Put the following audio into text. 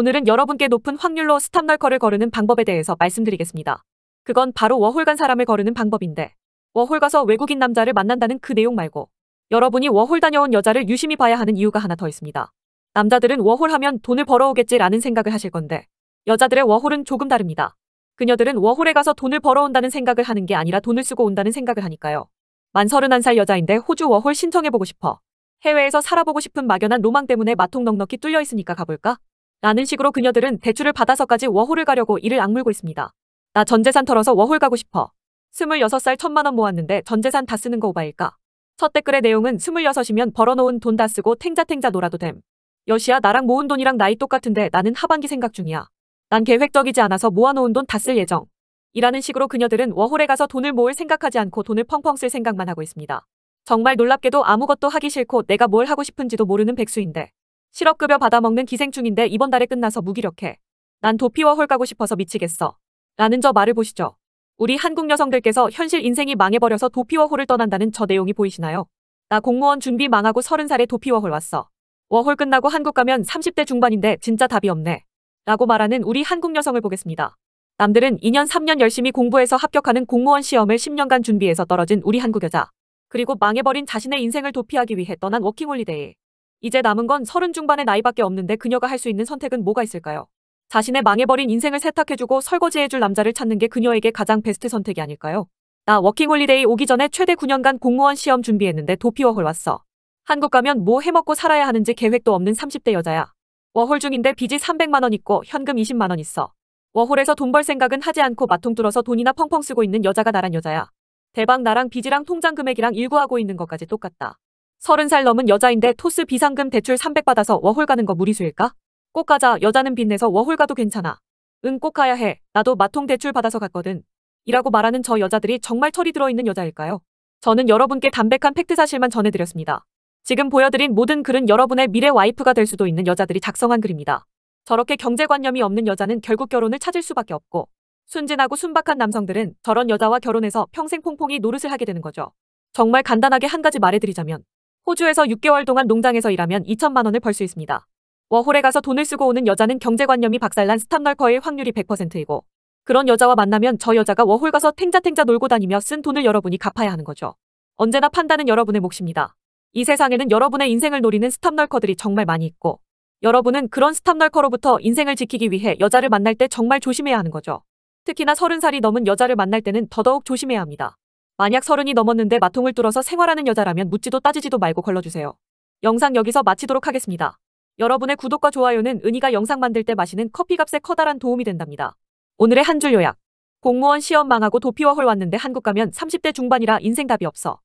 오늘은 여러분께 높은 확률로 스탑널커를 거르는 방법에 대해서 말씀드리겠습니다. 그건 바로 워홀 간 사람을 거르는 방법인데 워홀 가서 외국인 남자를 만난다는 그 내용 말고 여러분이 워홀 다녀온 여자를 유심히 봐야 하는 이유가 하나 더 있습니다. 남자들은 워홀 하면 돈을 벌어오겠지라는 생각을 하실 건데 여자들의 워홀은 조금 다릅니다. 그녀들은 워홀에 가서 돈을 벌어온다는 생각을 하는 게 아니라 돈을 쓰고 온다는 생각을 하니까요. 만 31살 여자인데 호주 워홀 신청해보고 싶어. 해외에서 살아보고 싶은 막연한 로망 때문에 마통 넉넉히 뚫려 있으니까 가볼까? 라는 식으로 그녀들은 대출을 받아서까지 워홀을 가려고 이를 악물고 있습니다. 나 전재산 털어서 워홀 가고 싶어. 26살 천만원 모았는데 전재산 다 쓰는 거 오바일까? 첫 댓글의 내용은 26이면 벌어놓은 돈 다 쓰고 탱자탱자 놀아도 됨. 여시야 나랑 모은 돈이랑 나이 똑같은데 나는 하반기 생각 중이야. 난 계획적이지 않아서 모아놓은 돈 다 쓸 예정. 이라는 식으로 그녀들은 워홀에 가서 돈을 모을 생각하지 않고 돈을 펑펑 쓸 생각만 하고 있습니다. 정말 놀랍게도 아무것도 하기 싫고 내가 뭘 하고 싶은지도 모르는 백수인데 실업급여 받아먹는 기생충인데 이번 달에 끝나서 무기력해. 난 도피워 홀 가고 싶어서 미치겠어. 라는 저 말을 보시죠. 우리 한국 여성들께서 현실 인생이 망해버려서 도피워 홀을 떠난다는 저 내용이 보이시나요? 나 공무원 준비 망하고 30살에 도피워 홀 왔어. 워홀 끝나고 한국 가면 30대 중반인데 진짜 답이 없네. 라고 말하는 우리 한국 여성을 보겠습니다. 남들은 2년 3년 열심히 공부해서 합격하는 공무원 시험을 10년간 준비해서 떨어진 우리 한국 여자. 그리고 망해버린 자신의 인생을 도피하기 위해 떠난 워킹홀리데이. 이제 남은 건 서른 중반의 나이밖에 없는데 그녀가 할 수 있는 선택은 뭐가 있을까요? 자신의 망해버린 인생을 세탁해주고 설거지해줄 남자를 찾는 게 그녀에게 가장 베스트 선택이 아닐까요? 나 워킹홀리데이 오기 전에 최대 9년간 공무원 시험 준비했는데 도피워홀 왔어. 한국 가면 뭐 해먹고 살아야 하는지 계획도 없는 30대 여자야. 워홀 중인데 빚이 300만원 있고 현금 20만원 있어. 워홀에서 돈 벌 생각은 하지 않고 마통 뚫어서 돈이나 펑펑 쓰고 있는 여자가 나란 여자야. 대박 나랑 빚이랑 통장 금액이랑 일구하고 있는 것까지 똑같다. 30살 넘은 여자인데 토스 비상금 대출 300 받아서 워홀 가는 거 무리수일까? 꼭 가자 여자는 빚내서 워홀 가도 괜찮아. 응꼭 가야 해. 나도 마통 대출 받아서 갔거든. 이라고 말하는 저 여자들이 정말 철이 들어있는 여자일까요? 저는 여러분께 담백한 팩트 사실만 전해드렸습니다. 지금 보여드린 모든 글은 여러분의 미래 와이프가 될 수도 있는 여자들이 작성한 글입니다. 저렇게 경제관념이 없는 여자는 결국 결혼을 찾을 수밖에 없고 순진하고 순박한 남성들은 저런 여자와 결혼해서 평생 퐁퐁이 노릇을 하게 되는 거죠. 정말 간단하게 한 가지 말해드리자면 호주에서 6개월 동안 농장에서 일하면 2천만 원을 벌 수 있습니다. 워홀에 가서 돈을 쓰고 오는 여자는 경제관념이 박살난 스탑널커일 확률이 100%이고 그런 여자와 만나면 저 여자가 워홀 가서 탱자탱자 놀고 다니며 쓴 돈을 여러분이 갚아야 하는 거죠. 언제나 판단은 여러분의 몫입니다. 이 세상에는 여러분의 인생을 노리는 스탑널커들이 정말 많이 있고 여러분은 그런 스탑널커로부터 인생을 지키기 위해 여자를 만날 때 정말 조심해야 하는 거죠. 특히나 30살이 넘은 여자를 만날 때는 더더욱 조심해야 합니다. 만약 서른이 넘었는데 마통을 뚫어서 생활하는 여자라면 묻지도 따지지도 말고 걸러주세요. 영상 여기서 마치도록 하겠습니다. 여러분의 구독과 좋아요는 은희가 영상 만들 때 마시는 커피값에 커다란 도움이 된답니다. 오늘의 한 줄 요약. 공무원 시험 망하고 도피와 홀 왔는데 한국 가면 30대 중반이라 인생 답이 없어.